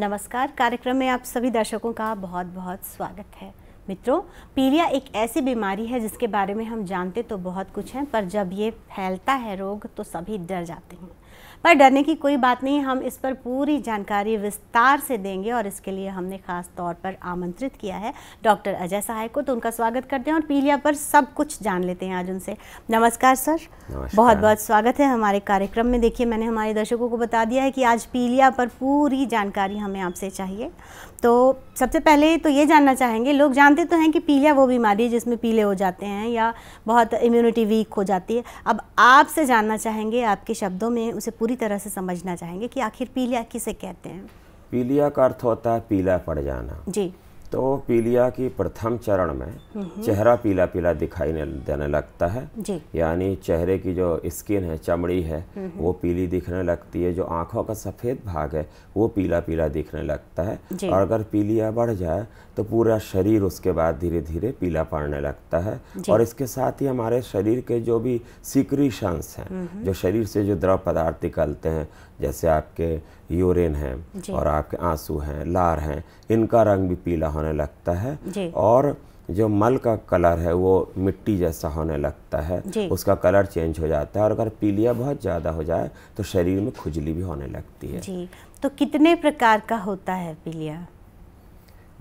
नमस्कार कार्यक्रम में आप सभी दर्शकों का बहुत बहुत स्वागत है मित्रों पीलिया एक ऐसी बीमारी है जिसके बारे में हम जानते तो बहुत कुछ हैं पर जब ये फैलता है रोग तो सभी डर जाते हैं पर डरने की कोई बात नहीं हम इस पर पूरी जानकारी विस्तार से देंगे और इसके लिए हमने खास तौर पर आमंत्रित किया है डॉक्टर अजय सहाय को तो उनका स्वागत करते हैं और पीलिया पर सब कुछ जान लेते हैं आज उनसे नमस्कार सर बहुत बहुत स्वागत है हमारे कार्यक्रम में देखिए मैंने हमारे दर्शकों को बता दिया है कि आज पीलिया पर पूरी जानकारी हमें आपसे चाहिए तो सबसे पहले तो ये जानना चाहेंगे लोग जानते तो हैं कि पीलिया वो बीमारी है जिसमें पीले हो जाते हैं या बहुत इम्यूनिटी वीक हो जाती है अब आपसे जानना चाहेंगे आपके शब्दों में उसे पूरी तरह से समझना चाहेंगे कि आखिर पीलिया किसे कहते हैं पीलिया का अर्थ होता है पीला पड़ जाना जी तो पीलिया की प्रथम चरण में हम्म। चेहरा पीला पीला दिखाई देने लगता है यानी चेहरे की जो स्किन है चमड़ी है हम्म। वो पीली दिखने लगती है जो आंखों का सफ़ेद भाग है वो पीला पीला दिखने लगता है और अगर पीलिया बढ़ जाए तो पूरा शरीर उसके बाद धीरे धीरे पीला पड़ने लगता है और इसके साथ ही हमारे शरीर के जो भी सिक्रीशंस हैं हम्म। जो शरीर से जो द्रव पदार्थ निकलते हैं जैसे आपके यूरिन हैं और आपके आंसू हैं लार हैं इनका रंग भी पीला होने लगता है और जो मल का कलर है वो मिट्टी जैसा होने लगता है उसका कलर चेंज हो जाता है और अगर पीलिया बहुत ज़्यादा हो जाए तो शरीर में खुजली भी होने लगती है जी तो कितने प्रकार का होता है पीलिया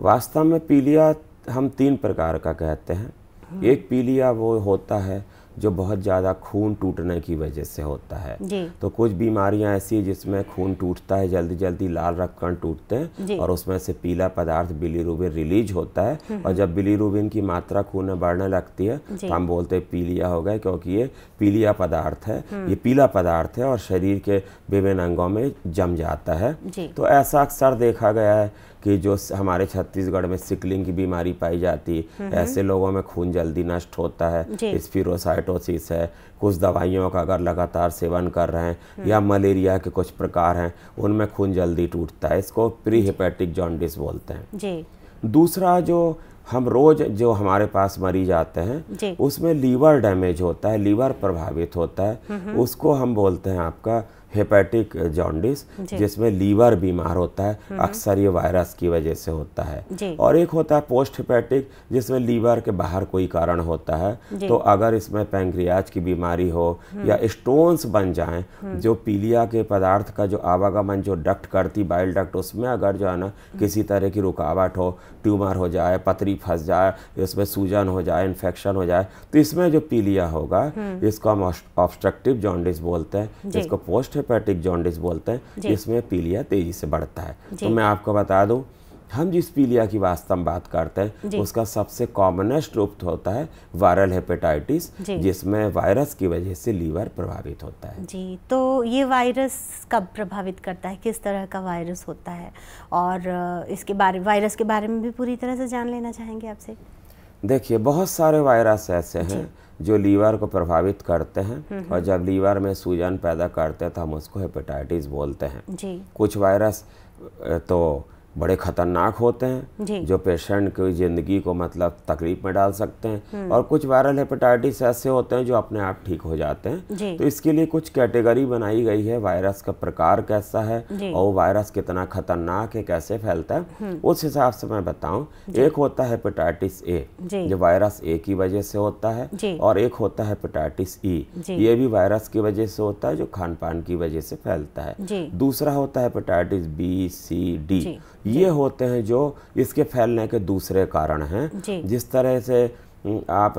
वास्तव में पीलिया हम तीन प्रकार का कहते हैं हम्म। एक पीलिया वो होता है जो बहुत ज़्यादा खून टूटने की वजह से होता है तो कुछ बीमारियां ऐसी जिसमें खून टूटता है जल्दी जल्दी लाल कण टूटते हैं और उसमें से पीला पदार्थ बिलीरूबिन रिलीज होता है हम्म, और हम्म। जब बिलीरूबिन की मात्रा खून में बढ़ने लगती है तो हम बोलते हैं पीलिया हो गए क्योंकि ये पीलिया पदार्थ है हम्म। ये पीला पदार्थ है और शरीर के विभिन्न अंगों में जम जाता है तो ऐसा अक्सर देखा गया है कि जो हमारे छत्तीसगढ़ में सिकलिंग की बीमारी पाई जाती है हम्म, हम्म। ऐसे लोगों में खून जल्दी नष्ट होता है स्पीरोसाइटोसिस है कुछ दवाइयों का अगर लगातार सेवन कर रहे हैं हम्म। या मलेरिया के कुछ प्रकार हैं उनमें खून जल्दी टूटता है इसको प्री हेपेटिक जॉन्डिस बोलते हैं दूसरा जो हम रोज जो हमारे पास मरीज आते हैं उसमें लीवर डैमेज होता है लीवर प्रभावित होता है उसको हम बोलते हैं आपका हेपेटिक जॉन्डिस जिसमें लीवर बीमार होता है हम्म। अक्सर ये वायरस की वजह से होता है और एक होता है पोस्ट हेपेटिक जिसमें लीवर के बाहर कोई कारण होता है तो अगर इसमें पैंक्रियाज की बीमारी हो हम्म। या स्टोन्स बन जाएं हम्म। जो पीलिया के पदार्थ का जो आवागमन जो डक्ट करती बाइल डक्ट उसमें अगर जो है ना किसी तरह की रुकावट हो ट्यूमर हो जाए पतरी फंस जाए इसमें सूजन हो जाए इन्फेक्शन हो जाए तो इसमें जो पीलिया होगा इसको हम ऑब्स्ट्रक्टिव जॉन्डिस बोलते हैं जिसको पोस्ट हेपेटिक जॉन्डिस बोलते हैं जिसमें पीलिया तेजी से बढ़ता है तो मैं आपको बता दूं हम जिस पीलिया की वास्तव में बात करते हैं उसका सबसे कॉमनेस्ट रूप होता है वायरल हेपेटाइटिस जिसमें वायरस की वजह से लीवर प्रभावित होता है जी तो ये वायरस कब प्रभावित करता है किस तरह का वायरस होता है और इसके बारे वायरस के बारे में भी पूरी तरह से जान लेना चाहेंगे आपसे देखिए बहुत सारे वायरस ऐसे हैं जो लीवर को प्रभावित करते हैं हम्म, हम्म। और जब लीवर में सूजन पैदा करते हैं तो हम उसको हेपेटाइटिस बोलते हैं कुछ वायरस तो बड़े ख़तरनाक होते हैं जो पेशेंट की ज़िंदगी को मतलब तकलीफ में डाल सकते हैं हम्म। और कुछ वायरल हेपेटाइटिस ऐसे होते हैं जो अपने आप ठीक हो जाते हैं तो इसके लिए कुछ कैटेगरी बनाई गई है वायरस का प्रकार कैसा है और वो वायरस कितना ख़तरनाक है कैसे फैलता है हम्म। उस हिसाब से मैं बताऊँ एक होता है हेपेटाइटिस ए जो वायरस ए की वजह से होता है और एक होता है हेपेटाइटिस ई e, ये भी वायरस की वजह से होता है जो खान पान की वजह से फैलता है दूसरा होता है हेपेटाइटिस बी सी डी ये होते हैं जो इसके फैलने के दूसरे कारण हैं जिस तरह से आप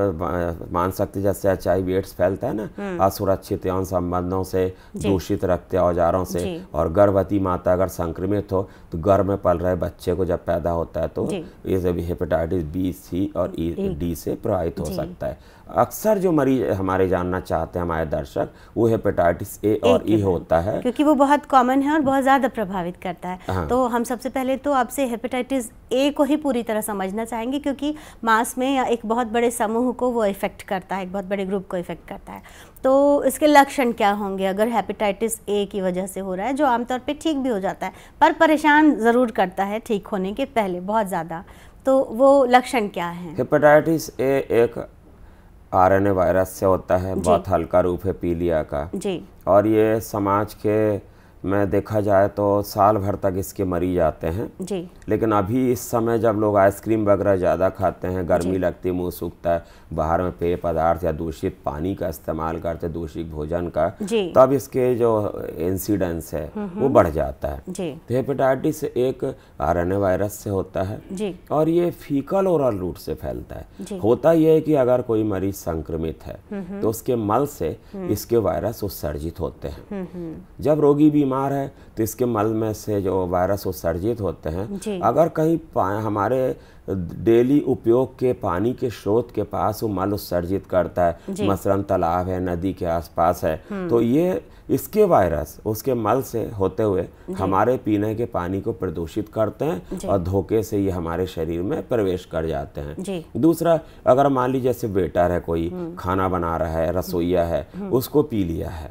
मान सकते जैसे एच आई एड्स फैलता है ना हम्म। असुरक्षित यौन संबंधों से दूषित रखते औजारों से और गर्भवती माता अगर संक्रमित हो तो गर्भ में पल रहे बच्चे को जब पैदा होता है तो ये सभी हेपेटाइटिस बी सी और ई e, डी e, से प्रभावित हो सकता है अक्सर जो मरीज हमारे जानना चाहते हैं हमारे दर्शक वो हेपेटाइटिस ए और ई e होता है क्योंकि वो बहुत कॉमन है और बहुत ज़्यादा प्रभावित करता है हाँ। तो हम सबसे पहले तो आपसे हेपेटाइटिस ए को ही पूरी तरह समझना चाहेंगे क्योंकि मास में एक बहुत बड़े समूह को वो इफ़ेक्ट करता है एक बहुत बड़े ग्रुप को इफ़ेक्ट करता है तो इसके लक्षण क्या होंगे अगर हेपेटाइटिस ए की वजह से हो रहा है जो आमतौर पर ठीक भी हो जाता है पर परेशान ज़रूर करता है ठीक होने के पहले बहुत ज़्यादा तो वो लक्षण क्या है हेपेटाइटिस ए एक आरएनए वायरस से होता है बहुत हल्का रूप है पीलिया का जी और ये समाज के में देखा जाए तो साल भर तक इसके मरीज आते हैं जी लेकिन अभी इस समय जब लोग आइसक्रीम वगैरह ज़्यादा खाते हैं गर्मी लगती है मुँह सूखता है बाहर में पेय पदार्थ या दूषित पानी का इस्तेमाल करते दूषित भोजन का तब इसके जो इंसिडेंस है हम्म, हम्म। वो बढ़ जाता है हेपेटाइटिस तो एक आर वायरस से होता है और ये फीकल ओरल रूट से फैलता है होता यह है कि अगर कोई मरीज संक्रमित है हम्म, तो उसके मल से इसके वायरस उत्सर्जित होते हैं जब रोगी भी बीमार है तो इसके मल में से जो वायरस उत्सर्जित होते हैं अगर कहीं हमारे डेली उपयोग के पानी के स्रोत के पास वो मल उत्सर्जित करता है मसलन तालाब है नदी के आसपास है हम्म। तो ये इसके वायरस उसके मल से होते हुए हमारे पीने के पानी को प्रदूषित करते हैं और धोखे से ये हमारे शरीर में प्रवेश कर जाते हैं दूसरा अगर मान लीजिए जैसे वेटर है कोई हम्म। खाना बना रहा है रसोईया है हम्म। उसको पी लिया है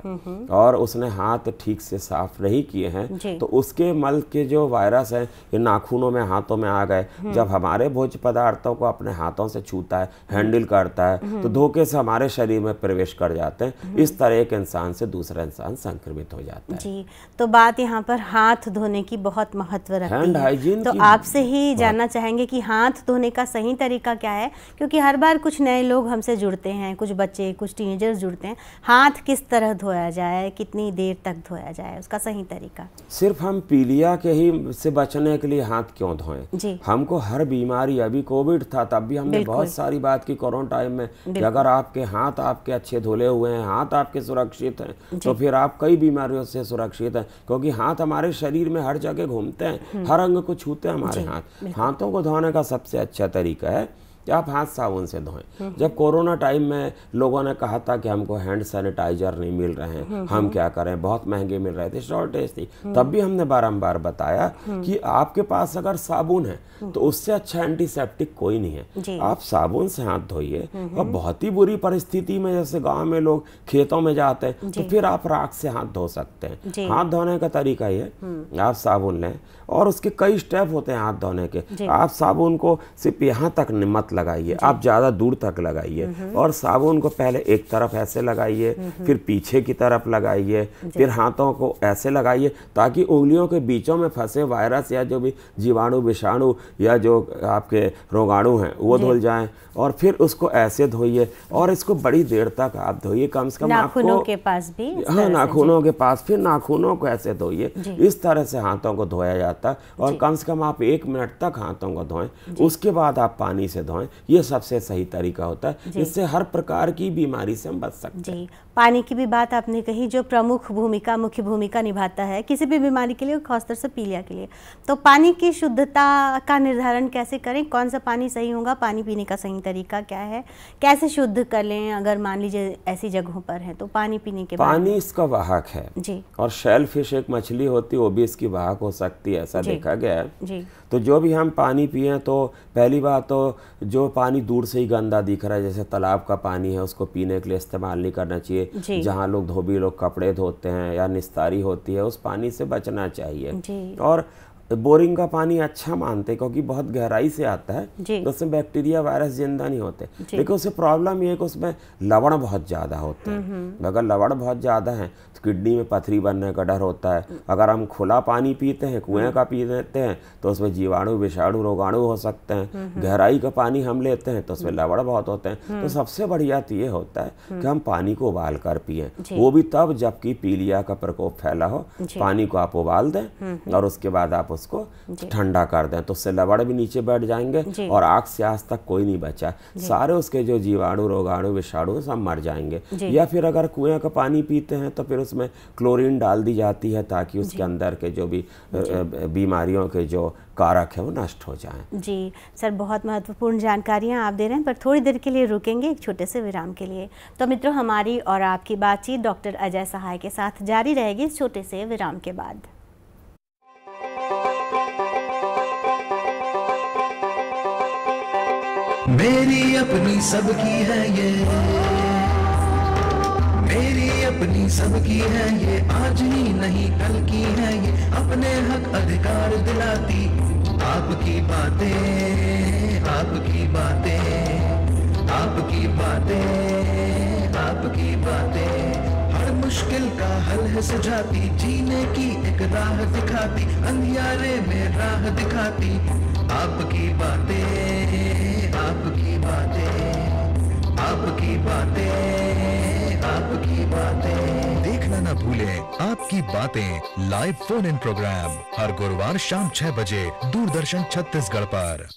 और उसने हाथ ठीक से साफ नहीं किए हैं तो उसके मल के जो वायरस है ये नाखूनों में हाथों में आ गए जब हमारे सारे भोज पदार्थों को अपने हाथों से छूता है हैंडल करता है हम्म। तो धोखे से हमारे शरीर में प्रवेश कर जाते हैं हम्म। इस तरह एक इंसान से दूसरा इंसान संक्रमित हो जाता है जी तो बात यहाँ पर हाथ धोने की बहुत महत्व रखती है तो आपसे ही जानना चाहेंगे कि हाथ धोने का सही तरीका क्या है क्योंकि हर बार कुछ नए लोग हमसे जुड़ते हैं कुछ बच्चे कुछ टीनेजर जुड़ते हैं हाथ किस तरह धोया जाए कितनी देर तक धोया जाए उसका सही तरीका सिर्फ हम पीलिया के ही से बचने के लिए हाथ क्यों धोएं हमको हर बीमारी बीमारी अभी कोविड था तब भी हमने बहुत सारी बात की कोरोना टाइम में कि अगर आपके हाथ आपके अच्छे धुले हुए हैं हाथ आपके सुरक्षित हैं तो फिर आप कई बीमारियों से सुरक्षित हैं क्योंकि हाथ हमारे शरीर में हर जगह घूमते हैं हम्म। हर अंग को छूते हैं हमारे हाथ हाथों को धोने का सबसे अच्छा तरीका है कि आप हाथ साबुन से धोएं जब कोरोना टाइम में लोगों ने कहा था कि हमको हैंड सैनिटाइजर नहीं मिल रहे हैं हम क्या करें बहुत महंगे मिल रहे थे शॉर्टेज थी तब भी हमने बारम्बार बताया कि आपके पास अगर साबुन है तो उससे अच्छा एंटीसेप्टिक कोई नहीं है आप साबुन से हाथ धोइए और बहुत ही बुरी परिस्थिति में जैसे गाँव में लोग खेतों में जाते हैं तो फिर आप राख से हाथ धो सकते हैं हाथ धोने का तरीका ये हम्म। आप साबुन लें और उसके कई स्टेप होते हैं हाथ धोने के आप साबुन को सिर्फ यहाँ तक मत मतलब लगाइए आप ज़्यादा दूर तक लगाइए हम्म हम्म। और साबुन को पहले एक तरफ ऐसे लगाइए हम्म फिर पीछे की तरफ लगाइए फिर हाथों को ऐसे लगाइए ताकि उंगलियों के बीचों में फंसे वायरस या जो भी जीवाणु विषाणु या जो आपके रोगाणु हैं वो धुल जाए और फिर उसको ऐसे धोइए और इसको बड़ी देर तक आप धोइए कम से कम नाखूनों के पास भी हाँ नाखूनों के पास फिर नाखूनों को ऐसे धोइए इस तरह से हाथों को धोया जाता है और कम से कम आप एक मिनट तक हाथों को धोएं उसके बाद आप पानी से धोए पाएँ ये सबसे सही तरीका होता है इससे हर प्रकार की बीमारी से हम बच सकते हैं पानी की भी बात आपने कही जो प्रमुख भूमिका मुख्य भूमिका निभाता है किसी भी बीमारी के लिए खासतौर से पीलिया के लिए तो पानी की शुद्धता का निर्धारण कैसे करें कौन सा पानी सही होगा पानी पीने का सही तरीका क्या है कैसे शुद्ध कर लें अगर मान लीजिए ऐसी जगहों पर है तो पानी पीने के पानी इसका वाहक है जी और शेल फिश एक मछली होती वो भी इसकी वाहक हो सकती है ऐसा देखा गया है जी तो जो भी हम पानी पिए तो पहली बात तो जो जो पानी दूर से ही गंदा दिख रहा है जैसे तालाब का पानी है उसको पीने के लिए इस्तेमाल नहीं करना चाहिए जहाँ लोग धोबी लोग कपड़े धोते हैं या निस्तारी होती है उस पानी से बचना चाहिए और बोरिंग का पानी अच्छा मानते हैं क्योंकि बहुत गहराई से आता है तो उसमें बैक्टीरिया वायरस जिंदा नहीं होते लेकिन उससे प्रॉब्लम ये है कि उसमें लवण बहुत ज़्यादा होता है हम्म, हम्म। अगर लवण बहुत ज़्यादा है तो किडनी में पथरी बनने का डर होता है हम्म। अगर हम खुला पानी पीते हैं कुएं का पी लेते हैं तो उसमें जीवाणु विषाणु रोगाणु हो सकते हैं गहराई का पानी हम लेते हैं तो उसमें लवण बहुत होते हैं तो सबसे बढ़िया तो ये होता है कि हम पानी को उबाल कर पिए वो भी तब जबकि पीलिया का प्रकोप फैला हो पानी को आप उबाल दें और उसके बाद आप उसको ठंडा कर दें तो उससे लबड़ भी नीचे बैठ जाएंगे और आग से आज तक कोई नहीं बचा सारे उसके जो जीवाणु रोगाणु विषाणु सब मर जाएंगे या फिर अगर कुएं का पानी पीते हैं तो फिर उसमें क्लोरीन डाल दी जाती है ताकि उसके अंदर के जो भी बीमारियों के जो कारक है वो नष्ट हो जाए जी सर बहुत महत्वपूर्ण जानकारियाँ आप दे रहे हैं पर थोड़ी देर के लिए रुकेंगे एक छोटे से विराम के लिए तो मित्रों हमारी और आपकी बातचीत डॉक्टर अजय सहाय के साथ जारी रहेगी इस छोटे से विराम के बाद मेरी अपनी सबकी है ये मेरी अपनी सबकी है ये आज ही नहीं कल की है ये अपने हक अधिकार दिलाती आपकी बातें आपकी बातें आपकी बातें आपकी बातें हर मुश्किल का हल है सजाती जीने की एक राह दिखाती अंधियारे में राह दिखाती आपकी बातें बातें आपकी बातें आपकी बातें देखना ना भूले आपकी बातें लाइव फोन इन प्रोग्राम हर गुरुवार शाम छह बजे दूरदर्शन छत्तीसगढ़ पर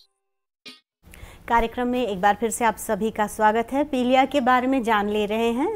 कार्यक्रम में एक बार फिर से आप सभी का स्वागत है पीलिया के बारे में जान ले रहे हैं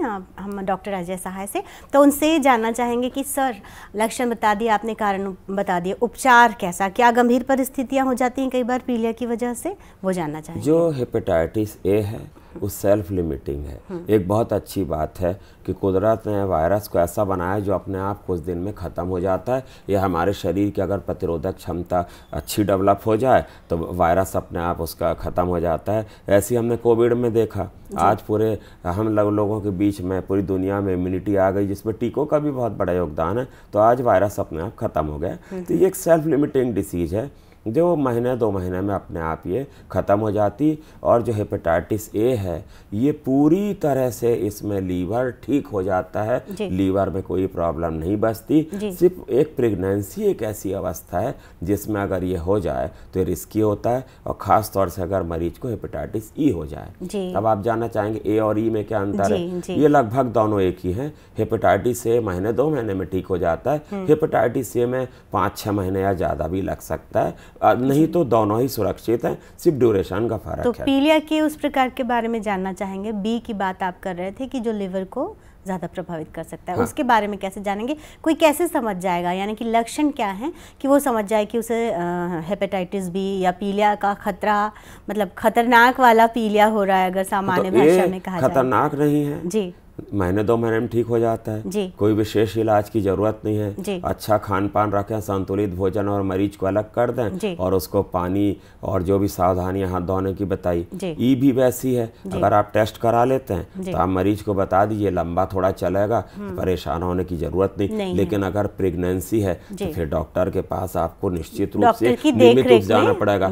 हम डॉक्टर अजय सहाय से तो उनसे जानना चाहेंगे कि सर लक्षण बता दिए आपने कारण बता दिए उपचार कैसा क्या गंभीर परिस्थितियां हो जाती हैं कई बार पीलिया की वजह से वो जानना चाहेंगे जो हेपेटाइटिस ए है वो सेल्फ लिमिटिंग है एक बहुत अच्छी बात है कि कुदरत ने वायरस को ऐसा बनाया जो अपने आप कुछ दिन में ख़त्म हो जाता है या हमारे शरीर की अगर प्रतिरोधक क्षमता अच्छी डेवलप हो जाए तो वायरस अपने आप उसका ख़त्म हो जाता है ऐसी हमने कोविड में देखा आज पूरे हम लग लोगों के बीच में पूरी दुनिया में इम्यूनिटी आ गई जिसमें टीकों का भी बहुत बड़ा योगदान है तो आज वायरस अपने आप ख़त्म हो गया हाँ तो ये एक सेल्फ लिमिटिंग डिसीज़ है जो महीने दो महीने में अपने आप ये ख़त्म हो जाती और जो हेपेटाइटिस ए है ये पूरी तरह से इसमें लीवर ठीक हो जाता है लीवर में कोई प्रॉब्लम नहीं बचती सिर्फ एक प्रेगनेंसी एक ऐसी अवस्था है जिसमें अगर ये हो जाए तो रिस्की होता है और ख़ास तौर से अगर मरीज को हेपेटाइटिस ई e हो जाए अब आप जानना चाहेंगे ए और ई e में क्या अंतर है ये लगभग दोनों एक ही हैं हेपेटाइटिस ए महीने दो महीने में ठीक हो जाता है हेपेटाइटिस हम्म। ए में पाँच छः महीने या ज़्यादा भी लग सकता है नहीं तो दोनों ही सुरक्षित हैं सिर्फ ड्यूरेशन का फर्क तो है पीलिया के उस प्रकार के बारे में जानना चाहेंगे बी की बात आप कर रहे थे कि जो लिवर को ज़्यादा प्रभावित कर सकता है हाँ। उसके बारे में कैसे जानेंगे कोई कैसे समझ जाएगा यानी कि लक्षण क्या है कि वो समझ जाए कि उसे हेपेटाइटिस बी या पीलिया का खतरा मतलब खतरनाक वाला पीलिया हो रहा है अगर तो सामान्य तो भाषा में कहा खतरनाक नहीं है जी महीने दो महीने में ठीक हो जाता है कोई विशेष इलाज की जरूरत नहीं है अच्छा खान पान रखें संतुलित भोजन और मरीज को अलग कर दें और उसको पानी और जो भी सावधानियां हाथ धोने की बताई ई भी वैसी है अगर आप टेस्ट करा लेते हैं तो आप मरीज को बता दीजिए लंबा थोड़ा चलेगा तो परेशान होने की जरूरत नहीं, नहीं लेकिन अगर प्रेगनेंसी है तो फिर डॉक्टर के पास आपको निश्चित रूप से नियमित जाना पड़ेगा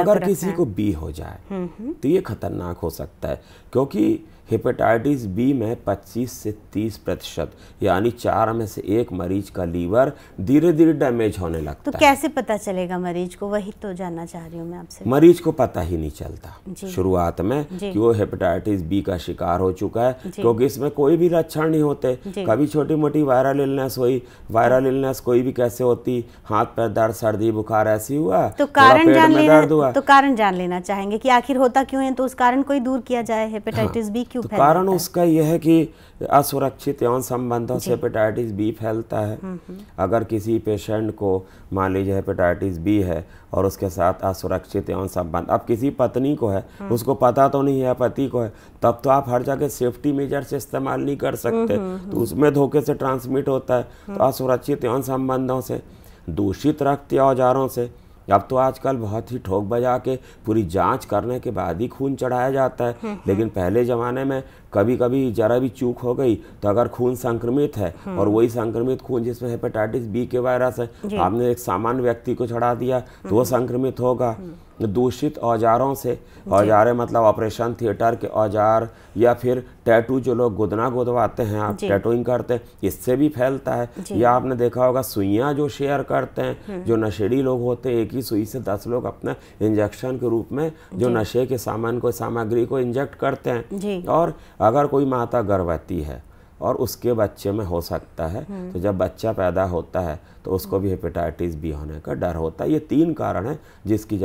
अगर किसी को बी हो जाए हम्म, हम्म। तो ये खतरनाक हो सकता है क्योंकि हेपेटाइटिस बी में 25 से 30 प्रतिशत यानी चार में से एक मरीज का लीवर धीरे धीरे डैमेज होने लगता तो कैसे पता चलेगा मरीज को वही तो जानना चाह रही हूँ मैं आपसे मरीज को पता ही नहीं चलता शुरुआत में कि वो हेपेटाइटिस बी का शिकार हो चुका है क्योंकि इसमें कोई भी लक्षण नहीं होते कभी छोटी मोटी वायरल इलनेस हुई वायरल इलनेस कोई भी कैसे होती हाथ पैर दर्द सर्दी बुखार ऐसी हुआ तो कारण जान लेना तो कारण जान लेना चाहेंगे की आखिर होता क्यों है तो उस कारण को ही दूर किया जाए हेपेटाइटिस बी क्यों क्यों तो कारण उसका यह है कि असुरक्षित यौन संबंधों से हेपेटाइटिस बी फैलता है हम्म, हम्म। अगर किसी पेशेंट को मान लीजिए हेपेटाइटिस बी है और उसके साथ असुरक्षित यौन संबंध अब किसी पत्नी को है हम्म। उसको पता तो नहीं है पति को है तब तो आप हर जगह सेफ्टी मेजर से इस्तेमाल नहीं कर सकते तो उसमें धोखे से ट्रांसमिट होता है तो असुरक्षित यौन संबंधों से दूषित रक्त औजारों से अब तो आजकल बहुत ही ठोक बजा के पूरी जांच करने के बाद ही खून चढ़ाया जाता है हम्म, हम्म। लेकिन पहले ज़माने में कभी कभी जरा भी चूक हो गई तो अगर खून संक्रमित है हम्म। और वही संक्रमित खून जिसमें हेपेटाइटिस बी के वायरस है आपने एक सामान्य व्यक्ति को चढ़ा दिया तो वो हम्म। संक्रमित होगा हम्म। दूषित औजारों से औजारे मतलब ऑपरेशन थिएटर के औजार या फिर टैटू जो लोग गुदना गुदवाते हैं आप टैटूइंग करते हैं इससे भी फैलता है या आपने देखा होगा सुइयाँ जो शेयर करते हैं जो नशेड़ी लोग होते हैं एक ही सुई से दस लोग अपना इंजेक्शन के रूप में जो नशे के सामान को सामग्री को इंजेक्ट करते हैं और अगर कोई माता गर्भवती है और उसके बच्चे में हो सकता है तो जब बच्चा पैदा होता है तो उसको भी हेपेटाइटिस बी होने का डर होता है ये तीन कारण है जिसकी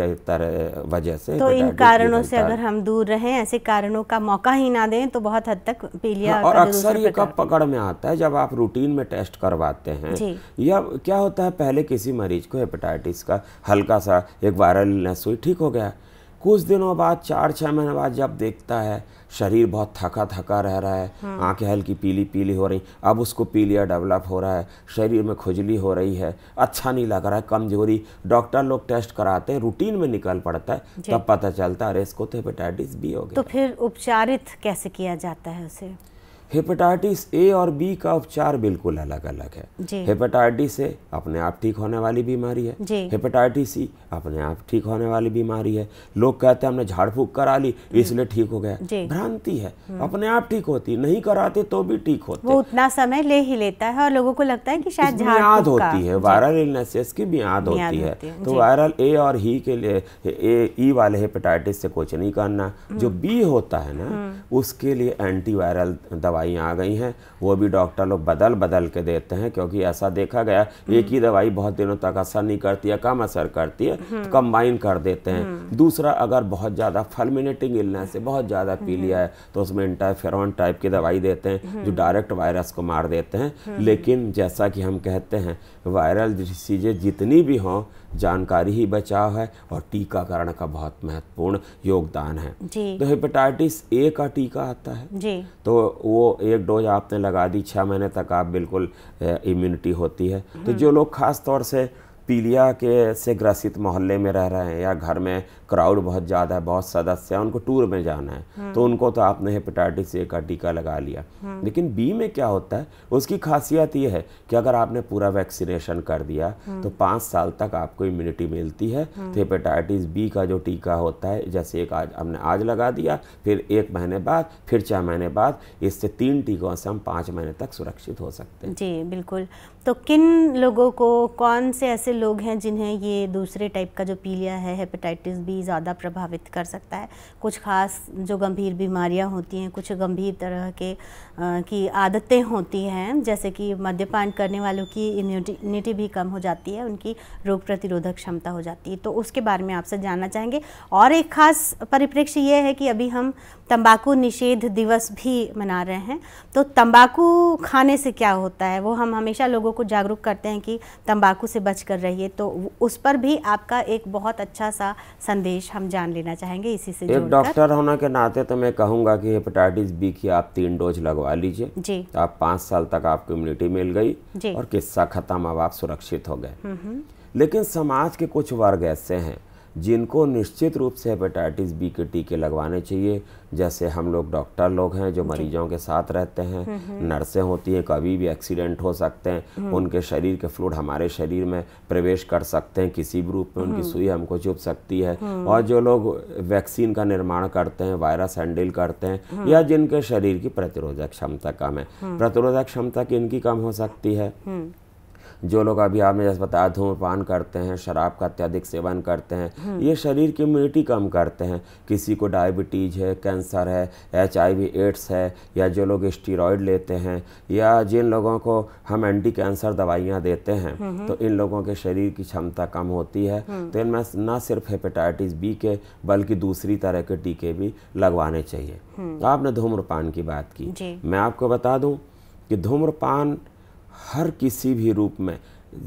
वजह से तो इन कारणों से अगर हम दूर रहें ऐसे कारणों का मौका ही ना दें तो बहुत हद तक पीलिया हाँ, और अक्सर ये कब पकड़ में आता है जब आप रूटीन में टेस्ट करवाते हैं या क्या होता है पहले किसी मरीज को हेपेटाइटिस का हल्का सा एक वायरल हुई ठीक हो गया कुछ दिनों बाद चार छः महीने बाद जब देखता है शरीर बहुत थका थका रह रहा है हाँ। आंखें हल्की पीली पीली हो रही अब उसको पीलिया डेवलप हो रहा है शरीर में खुजली हो रही है अच्छा नहीं लग रहा है कमजोरी डॉक्टर लोग टेस्ट कराते हैं रूटीन में निकल पड़ता है तब पता चलता है अरे इसको तो हेपेटाइटिस बी हो तो गया तो फिर उपचारित कैसे किया जाता है उसे हेपेटाइटिस ए और बी का उपचार बिल्कुल अलग अलग है हेपेटाइटिस ए अपने आप ठीक होने वाली बीमारी है हेपेटाइटिस सी अपने आप ठीक होने वाली बीमारी है लोग कहते हैं हमने झाड़ फूक करा ली हम्म। इसलिए ठीक हो गया भ्रांति है हम्म। अपने आप ठीक होती नहीं कराते तो भी ठीक होते वो उतना समय ले ही लेता है और लोगों को लगता है की शायद याद होती है वायरल इलनेसेस की याद होती है तो वायरल ए और ही के लिए ए ई e वाले हेपेटाइटिस से कुछ नहीं करना जो बी हम्म। होता है ना उसके लिए एंटीवायरल दवाई दवाई आ गई हैं वो भी डॉक्टर लोग बदल बदल के देते हैं क्योंकि ऐसा देखा गया एक ही दवाई बहुत दिनों तक असर नहीं करती है कम असर करती है तो कंबाइन हम्म। कर देते हैं हम्म। दूसरा अगर बहुत ज़्यादा फर्मिनेटिंग इलनेस है बहुत ज़्यादा हम्म। पी लिया है तो उसमें इंटाफेरॉन टाइप की दवाई देते हैं जो डायरेक्ट वायरस को मार देते हैं लेकिन जैसा कि हम कहते हैं वायरल डिसीजें जितनी भी हों जानकारी ही बचाव है और टीकाकरण का बहुत महत्वपूर्ण योगदान है तो हेपेटाइटिस ए का टीका आता है जी। तो वो एक डोज आपने लगा दी छः महीने तक आप बिल्कुल इम्यूनिटी होती है तो हम्म। जो लोग खास तौर से पीलिया के से ग्रसित मोहल्ले में रह रहे हैं या घर में क्राउड बहुत ज़्यादा है बहुत सदस्य है उनको टूर में जाना है हम्म। तो उनको तो आपने हेपेटाइटिस ए का टीका लगा लिया हम्म। लेकिन बी में क्या होता है उसकी खासियत ये है कि अगर आपने पूरा वैक्सीनेशन कर दिया हम्म। तो पाँच साल तक आपको इम्यूनिटी मिलती है तो हेपेटाइटिस बी का जो टीका होता है जैसे एक आज हमने आज लगा दिया फिर एक महीने बाद फिर छः महीने बाद इससे तीन टीकों से हम पाँच महीने तक सुरक्षित हो सकते हैं जी बिल्कुल तो किन लोगों को कौन से ऐसे लोग हैं जिन्हें ये दूसरे टाइप का जो पीलिया है हेपेटाइटिस बी भी ज़्यादा प्रभावित कर सकता है कुछ ख़ास जो गंभीर बीमारियां होती हैं कुछ गंभीर तरह के आ, की आदतें होती हैं जैसे कि मद्यपान करने वालों की इम्यूनिटी भी कम हो जाती है उनकी रोग प्रतिरोधक क्षमता हो जाती है तो उसके बारे में आपसे जानना चाहेंगे और एक ख़ास परिप्रेक्ष्य ये है कि अभी हम तंबाकू निषेध दिवस भी मना रहे हैं तो तंबाकू खाने से क्या होता है वो हम हमेशा लोगों को जागरूक करते हैं कि तंबाकू से बच कर रहिए तो उस पर भी आपका एक बहुत अच्छा सा संदेश संदेश हम जान लेना चाहेंगे इसी से एक डॉक्टर होने के नाते तो मैं कहूँगा कि हेपेटाइटिस बी की आप तीन डोज लगवा लीजिए जी तो आप पाँच साल तक आपको इम्यूनिटी मिल गई और किस्सा खत्म अब आप सुरक्षित हो गए हम्म, हम्म। लेकिन समाज के कुछ वर्ग ऐसे हैं जिनको निश्चित रूप से हेपेटाइटिस बी के टीके लगवाने चाहिए जैसे हम लोग डॉक्टर लोग हैं जो मरीजों के साथ रहते हैं हम्म, हम्म। नर्सें होती हैं कभी भी एक्सीडेंट हो सकते हैं हम्म। उनके शरीर के फ्लूड हमारे शरीर में प्रवेश कर सकते हैं किसी भी रूप में उनकी सुई हमको चुप सकती है और जो लोग वैक्सीन का निर्माण करते हैं वायरस हैंडल करते हैं या जिनके शरीर की प्रतिरोधक क्षमता कम है प्रतिरोधक क्षमता की कम हो सकती है जो लोग अभी आपने जैसे बताया धूम्रपान करते हैं शराब का अत्यधिक सेवन करते हैं हम्म। ये शरीर की इम्यूनिटी कम करते हैं किसी को डायबिटीज़ है कैंसर है एच एड्स है या जो लोग स्टीरॉयड लेते हैं या जिन लोगों को हम एंटी कैंसर दवाइयाँ देते हैं हम्म, हम्म। तो इन लोगों के शरीर की क्षमता कम होती है तो इनमें ना सिर्फ हेपेटाइटिस बी के बल्कि दूसरी तरह के टीके भी लगवाने चाहिए आपने धूम्रपान की बात की मैं आपको बता दूं कि धूम्रपान हर किसी भी रूप में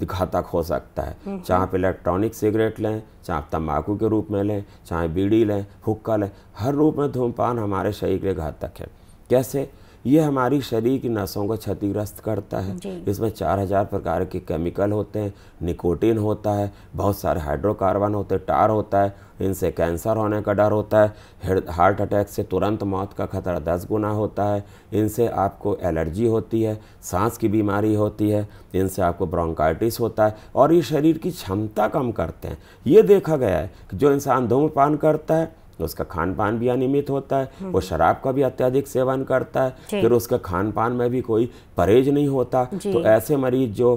घातक हो सकता है हम्म, चाहे आप हम्म। इलेक्ट्रॉनिक सिगरेट लें चाहे आप तम्बाकू के रूप में लें चाहे बीड़ी लें हुक्का लें हर रूप में धूमपान हमारे शरीर के लिए घातक है कैसे ये हमारी शरीर की नसों को क्षतिग्रस्त करता है इसमें चार हज़ार प्रकार के केमिकल होते हैं निकोटीन होता है बहुत सारे हाइड्रोकार्बन होते हैं टार होता है इनसे कैंसर होने का डर होता है हार्ट अटैक से तुरंत मौत का खतरा दस गुना होता है इनसे आपको एलर्जी होती है सांस की बीमारी होती है इनसे आपको ब्रोंकाइटिस होता है और ये शरीर की क्षमता कम करते हैं ये देखा गया है कि जो इंसान धूम्रपान करता है तो उसका खान पान भी अनियमित होता है हम्म। वो शराब का भी अत्यधिक सेवन करता है फिर उसके खान पान में भी कोई परहेज नहीं होता तो ऐसे मरीज जो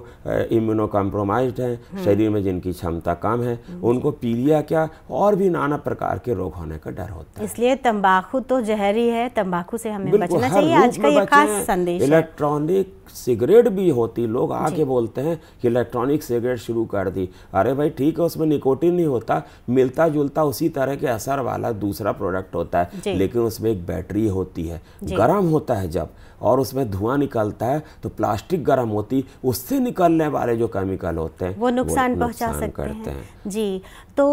इम्यूनो कम्प्रोमाइज हैं हम्म। शरीर में जिनकी क्षमता कम है उनको पीलिया क्या और भी नाना प्रकार के रोग होने का डर होता है इसलिए तम्बाकू तो जहरी है तम्बाकू से हमें बचना चाहिए आज का ये खास संदेश इलेक्ट्रॉनिक सिगरेट भी होती लोग आके बोलते हैं कि इलेक्ट्रॉनिक सिगरेट शुरू कर दी अरे भाई ठीक है उसमें निकोटिन नहीं होता मिलता जुलता उसी तरह के असर वाला है दूसरा प्रोडक्ट होता है लेकिन उसमें एक बैटरी होती है गर्म होता है जब और उसमें धुआं निकलता है तो प्लास्टिक गर्म होती उससे निकलने वाले जो केमिकल होते हैं वो नुकसान पहुंचा सकते करते हैं।, हैं जी तो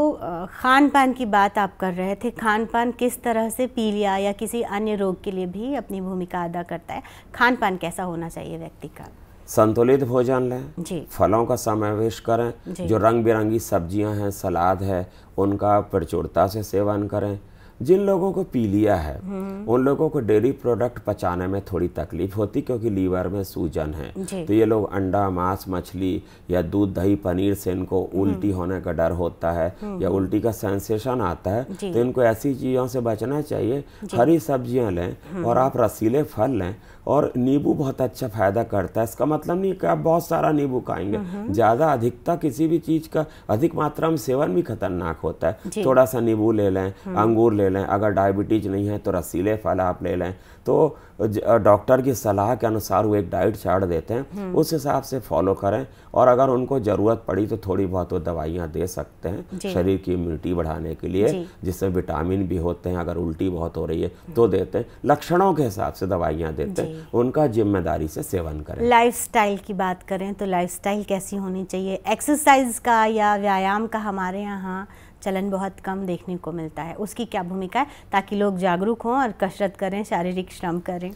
खान पान की बात आप कर रहे थे खान पान किस तरह से पीलिया या किसी अन्य रोग के लिए भी अपनी भूमिका अदा करता है खान पान कैसा होना चाहिए व्यक्ति का संतुलित भोजन लें जी। फलों का समावेश करें जो रंग बिरंगी सब्जियां हैं सलाद है उनका प्रचुरता से सेवन करें जिन लोगों को पी लिया है हम्म। उन लोगों को डेयरी प्रोडक्ट पचाने में थोड़ी तकलीफ होती क्योंकि लीवर में सूजन है तो ये लोग अंडा मांस मछली या दूध दही पनीर से इनको उल्टी हम्म। होने का डर होता है हम्म। या उल्टी का सेंसेशन आता है तो इनको ऐसी चीज़ों से बचना चाहिए हरी सब्जियां लें और आप रसीले फल लें और नींबू बहुत अच्छा फ़ायदा करता है इसका मतलब नहीं कि आप बहुत सारा नींबू खाएंगे ज़्यादा अधिकता किसी भी चीज़ का अधिक मात्रा में सेवन भी खतरनाक होता है थोड़ा सा नींबू ले लें अंगूर ले लें अगर डायबिटीज़ नहीं है तो रसीले फल आप ले लें तो डॉक्टर की सलाह के अनुसार वो एक डाइट चार्ट देते हैं हम्म। उस हिसाब से फॉलो करें और अगर उनको ज़रूरत पड़ी तो थोड़ी बहुत वो दवाइयाँ दे सकते हैं शरीर की इम्यूनिटी बढ़ाने के लिए जिससे विटामिन भी होते हैं अगर उल्टी बहुत हो रही है तो देते हैं लक्षणों के हिसाब से दवाइयाँ देते हैं उनका जिम्मेदारी से सेवन करें लाइफ की बात करें तो लाइफ कैसी होनी चाहिए एक्सरसाइज का या व्यायाम का हमारे यहाँ चलन बहुत कम देखने को मिलता है उसकी क्या भूमिका है ताकि लोग जागरूक हों और कसरत करें शारीरिक श्रम करें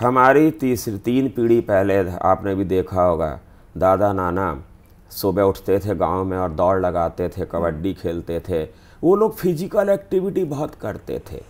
हमारी तीसरी तीन पीढ़ी पहले आपने भी देखा होगा दादा नाना सुबह उठते थे गांव में और दौड़ लगाते थे कबड्डी खेलते थे वो लोग फिजिकल एक्टिविटी बहुत करते थे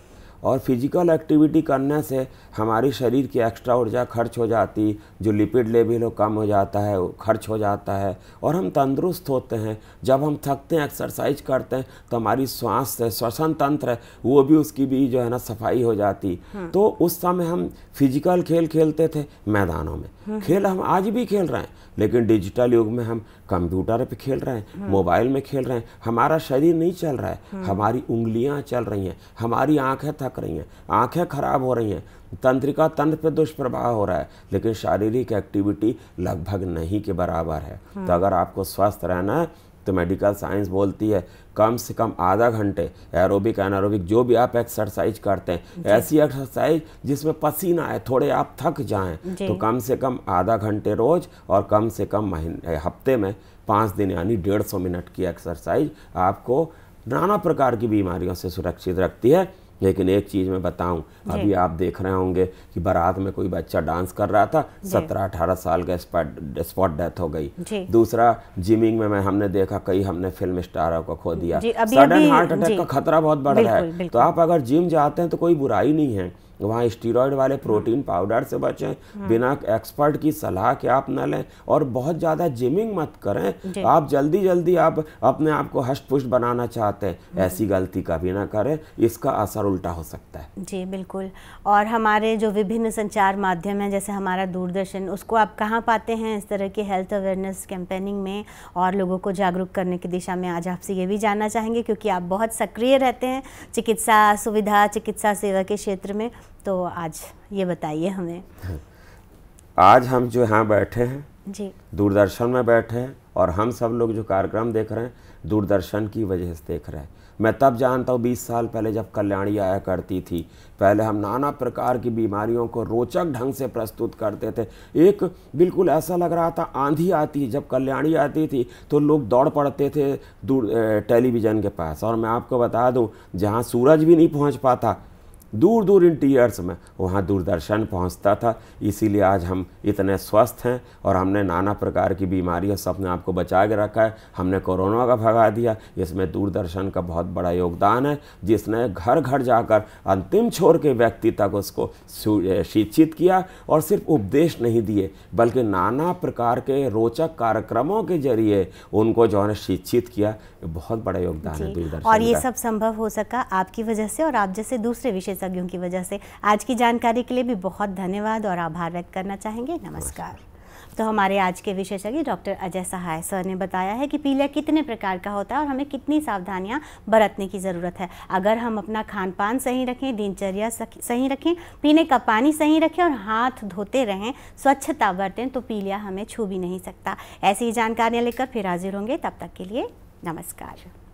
और फिजिकल एक्टिविटी करने से हमारी शरीर की एक्स्ट्रा ऊर्जा खर्च हो जाती जो लिपिड लेवल हो कम हो जाता है खर्च हो जाता है और हम तंदुरुस्त होते हैं जब हम थकते हैं एक्सरसाइज करते हैं तो हमारी श्वास है श्वसन तंत्र है वो भी उसकी भी जो है ना सफाई हो जाती हाँ। तो उस समय हम फिजिकल खेल खेलते थे मैदानों में हाँ। खेल हम आज भी खेल रहे हैं लेकिन डिजिटल युग में हम कंप्यूटर पे खेल रहे हैं हाँ। मोबाइल में खेल रहे हैं हमारा शरीर नहीं चल रहा है हाँ। हमारी उंगलियां चल रही हैं हमारी आंखें थक रही हैं आंखें खराब हो रही हैं तंत्रिका तंत्र पे दुष्प्रभाव हो रहा है लेकिन शारीरिक एक्टिविटी लगभग नहीं के बराबर है हाँ। तो अगर आपको स्वस्थ रहना है तो मेडिकल साइंस बोलती है कम से कम आधा घंटे एरोबिक एनारोबिक जो भी आप एक्सरसाइज करते हैं ऐसी एक्सरसाइज जिसमें पसीना आए थोड़े आप थक जाएं तो कम से कम आधा घंटे रोज और कम से कम महीने हफ्ते में पाँच दिन यानी डेढ़ सौ मिनट की एक्सरसाइज आपको नाना प्रकार की बीमारियों से सुरक्षित रखती है लेकिन एक चीज़ मैं बताऊं अभी आप देख रहे होंगे कि बारात में कोई बच्चा डांस कर रहा था सत्रह अठारह साल का स्पॉट स्पॉट डेथ हो गई दूसरा जिमिंग में मैं हमने देखा कई हमने फिल्म स्टारों को खो दिया सडन हार्ट अटैक का खतरा बहुत बढ़ रहा है तो आप अगर जिम जाते हैं तो कोई बुराई नहीं है वहाँ स्टीरोयड वाले प्रोटीन पाउडर हाँ। से बचें हाँ। बिना एक्सपर्ट की सलाह के आप न लें और बहुत ज़्यादा जिमिंग मत करें आप जल्दी जल्दी आप अपने आप को हष्ट पुष्ट बनाना चाहते हैं हाँ। ऐसी गलती कभी ना करें इसका असर उल्टा हो सकता है जी बिल्कुल और हमारे जो विभिन्न संचार माध्यम हैं जैसे हमारा दूरदर्शन उसको आप कहाँ पाते हैं इस तरह की हेल्थ अवेयरनेस कैंपेनिंग में और लोगों को जागरूक करने की दिशा में आज आपसे ये भी जानना चाहेंगे क्योंकि आप बहुत सक्रिय रहते हैं चिकित्सा सुविधा चिकित्सा सेवा के क्षेत्र में तो आज ये बताइए हमें आज हम जो यहाँ बैठे हैं जी दूरदर्शन में बैठे हैं और हम सब लोग जो कार्यक्रम देख रहे हैं दूरदर्शन की वजह से देख रहे हैं मैं तब जानता हूँ 20 साल पहले जब कल्याणी आया करती थी पहले हम नाना प्रकार की बीमारियों को रोचक ढंग से प्रस्तुत करते थे एक बिल्कुल ऐसा लग रहा था आंधी आती जब कल्याणी आती थी तो लोग दौड़ पड़ते थे दूर टेलीविज़न के पास और मैं आपको बता दूँ जहाँ सूरज भी नहीं पहुँच पाता दूर दूर इन टीयर्स में वहाँ दूरदर्शन पहुँचता था इसीलिए आज हम इतने स्वस्थ हैं और हमने नाना प्रकार की बीमारियों से अपने आप को बचा के रखा है हमने कोरोना का भगा दिया इसमें दूरदर्शन का बहुत बड़ा योगदान है जिसने घर घर जाकर अंतिम छोर के व्यक्ति तक उसको शिक्षित किया और सिर्फ उपदेश नहीं दिए बल्कि नाना प्रकार के रोचक कार्यक्रमों के जरिए उनको जो है शिक्षित किया बहुत बड़ा योगदान है दूरदर्शन और ये सब संभव हो सका आपकी वजह से और आप जैसे दूसरे विशेषज्ञ विशेषज्ञों की वजह से आज की जानकारी के लिए भी बहुत धन्यवाद और आभार व्यक्त करना चाहेंगे नमस्कार तो हमारे आज के विशेषज्ञ डॉक्टर अजय सहाय सर ने बताया है कि पीलिया कितने प्रकार का होता है और हमें कितनी सावधानियां बरतने की ज़रूरत है अगर हम अपना खान पान सही रखें दिनचर्या सही रखें पीने का पानी सही रखें और हाथ धोते रहें स्वच्छता बरतें तो पीलिया हमें छू भी नहीं सकता ऐसी ही जानकारियाँ लेकर फिर हाजिर होंगे तब तक के लिए नमस्कार